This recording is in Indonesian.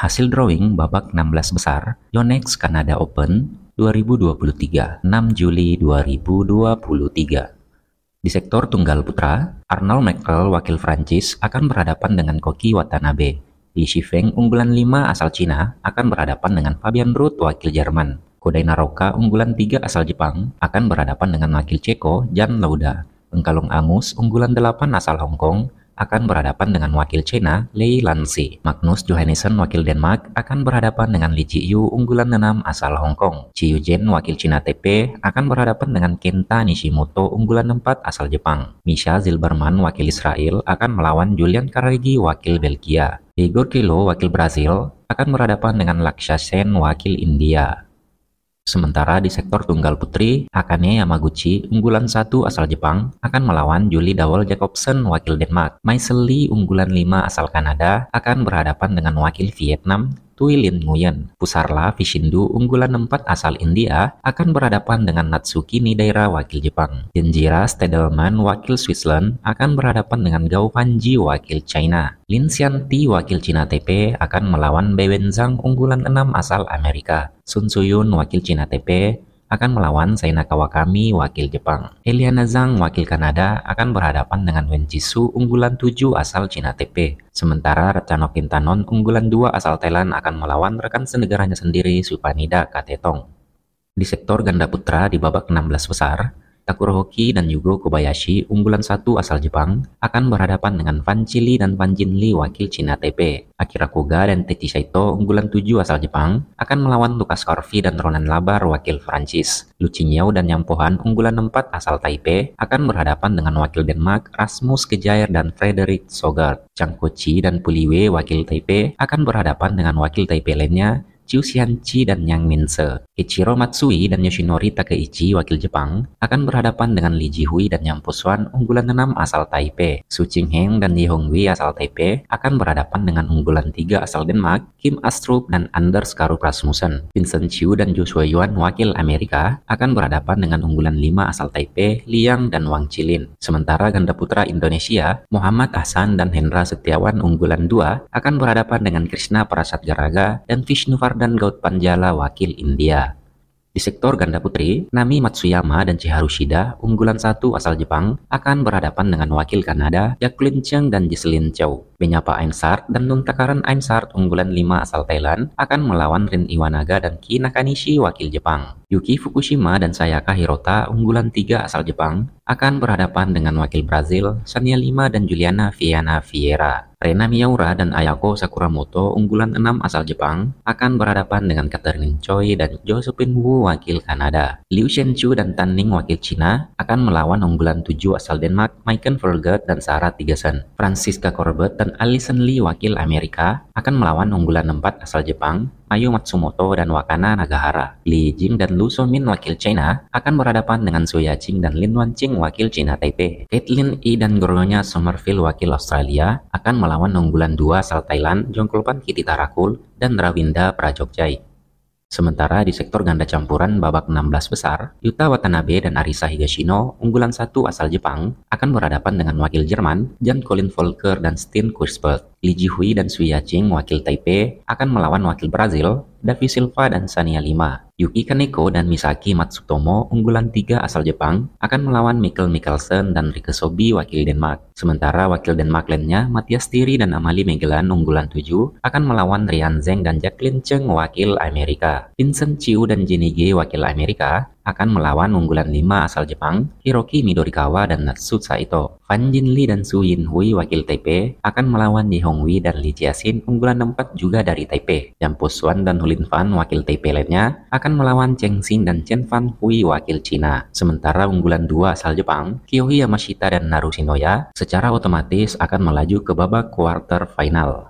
Hasil drawing babak 16 besar Yonex Canada Open 2023, 6 Juli 2023. Di sektor tunggal putra, Arnold Michael wakil Prancis akan berhadapan dengan Koki Watanabe. Li Shifeng unggulan 5 asal Cina akan berhadapan dengan Fabian Ruth wakil Jerman. Kodai Naroka unggulan 3 asal Jepang akan berhadapan dengan wakil Ceko Jan Lauda. Pengkalung Angus unggulan 8 asal Hong Kong akan berhadapan dengan wakil Cina Lei Lanxi. Magnus Johansson wakil Denmark akan berhadapan dengan Li Jiyu unggulan 6 asal Hong Kong. Chi Jen wakil Cina TP akan berhadapan dengan Kenta Nishimoto unggulan 4 asal Jepang. Misha Zilberman wakil Israel akan melawan Julian Karagi, wakil Belgia. Igor Kilo wakil Brazil akan berhadapan dengan Laksha Sen wakil India. Sementara di sektor tunggal putri, Akane Yamaguchi, unggulan satu asal Jepang, akan melawan Julie Dawal Jacobsen, wakil Denmark. Maisel Lee, unggulan 5 asal Kanada, akan berhadapan dengan wakil Vietnam, Tuilin Nguyen. Pusarla Vishindu unggulan 4 asal India akan berhadapan dengan Natsuki Nidaira wakil Jepang. Jinjira Stedelman wakil Switzerland akan berhadapan dengan Gao Panji wakil China. Lin Xianti wakil Cina TP akan melawan Bei Zhang, unggulan 6 asal Amerika. Sun Suyun wakil Cina TP akan melawan Saina Kawakami, wakil Jepang. Eliana Zhang, wakil Kanada, akan berhadapan dengan Wen Jisoo, unggulan 7 asal Cina TP. Sementara Rechano Kintanon, unggulan 2 asal Thailand, akan melawan rekan senegaranya sendiri, Supanida Katetong. Di sektor ganda putra di babak 16 besar, Hoki dan Yugo Kobayashi, unggulan satu asal Jepang, akan berhadapan dengan Van Chili dan Van Jinli wakil Cina TP. Akira Koga dan Teti Saito, unggulan tujuh asal Jepang, akan melawan Lukas Corvi dan Ronan Labar wakil Prancis. Lucinyao dan Yampohan, unggulan empat asal Taipei, akan berhadapan dengan wakil Denmark Rasmus Kejair dan Frederick Sogard. Chang Kochi dan Puliwe wakil Taipei akan berhadapan dengan wakil Taipei lainnya Chiu Xianqi dan Yang Minse. Ichiro Matsui dan Yoshinori Takeichi wakil Jepang akan berhadapan dengan Li Jihui dan Yang Pusuan unggulan 6 asal Taipei. Su Qingheng dan Yi Hongwei asal Taipei akan berhadapan dengan unggulan 3 asal Denmark, Kim Astrup dan Anders Karup Rasmussen. Vincent Chiu dan Joshua Yuan wakil Amerika akan berhadapan dengan unggulan 5 asal Taipei, Liang dan Wang Chilin. Sementara ganda putra Indonesia, Muhammad Hasan dan Hendra Setiawan unggulan 2 akan berhadapan dengan Krishna Prasad Garaga dan Vishnu Vardhan dan Gaut Panjala wakil India. Di sektor ganda putri, Nami Matsuyama dan Chiharu Shida, unggulan satu asal Jepang, akan berhadapan dengan wakil Kanada, Jacqueline Cheng dan Jiselin Chow. Benyapa Ainsart dan Nung Takaran Ainsart unggulan 5 asal Thailand akan melawan Rin Iwanaga dan Ki Nakanishi wakil Jepang. Yuki Fukushima dan Sayaka Hirota unggulan 3 asal Jepang akan berhadapan dengan wakil Brazil, Sania Lima dan Juliana Viana Vieira. Rena Miyaura dan Ayako Sakuramoto, unggulan 6 asal Jepang, akan berhadapan dengan Catherine Choi dan Josephine Wu wakil Kanada. Liu Shenchu dan Tan Ning wakil Cina akan melawan unggulan 7 asal Denmark, Michael Vergert dan Sarah Tigesen. Francisca Corbett dan Alison Lee wakil Amerika akan melawan unggulan 4 asal Jepang, Ayu Matsumoto dan Wakana Nagahara. Li Jing dan Lu Min wakil China akan berhadapan dengan Su Ching dan Lin Wan Ching wakil China Taipei. Caitlin E dan gurunya Somerville wakil Australia akan melawan unggulan dua asal Thailand Kitty Tarakul dan Rawinda Prajogjai. Sementara di sektor ganda campuran babak 16 besar, Yuta Watanabe dan Arisa Higashino, unggulan satu asal Jepang, akan berhadapan dengan wakil Jerman, Jan Colin Volker dan Steen Kursberg. Li Jihui dan Suya Ching, wakil Taipei, akan melawan wakil Brazil, Davi Silva dan Sania Lima. Yuki Kaneko dan Misaki Matsutomo, unggulan 3 asal Jepang, akan melawan Mikkel Mikkelsen dan Rike Sobi, wakil Denmark. Sementara wakil Denmark lainnya, Matthias Tiri dan Amalie Megelan, unggulan 7, akan melawan Rian Zeng dan Jacqueline Cheng, wakil Amerika. Vincent Chiu dan Jenny G, wakil Amerika, akan melawan unggulan 5 asal Jepang, Hiroki Midorikawa dan Natsu Saito. Fan Jinli dan Su Yin Hui wakil Taipei akan melawan Ji Wei dan Li Jiasin unggulan 4 juga dari Taipei. Yang Suan dan Hulin Fan wakil Taipei lainnya akan akan melawan Cheng Xin dan Chen Fan Hui wakil Cina. Sementara unggulan dua asal Jepang, Kiyohi Yamashita dan Narushinoya, secara otomatis akan melaju ke babak quarter final.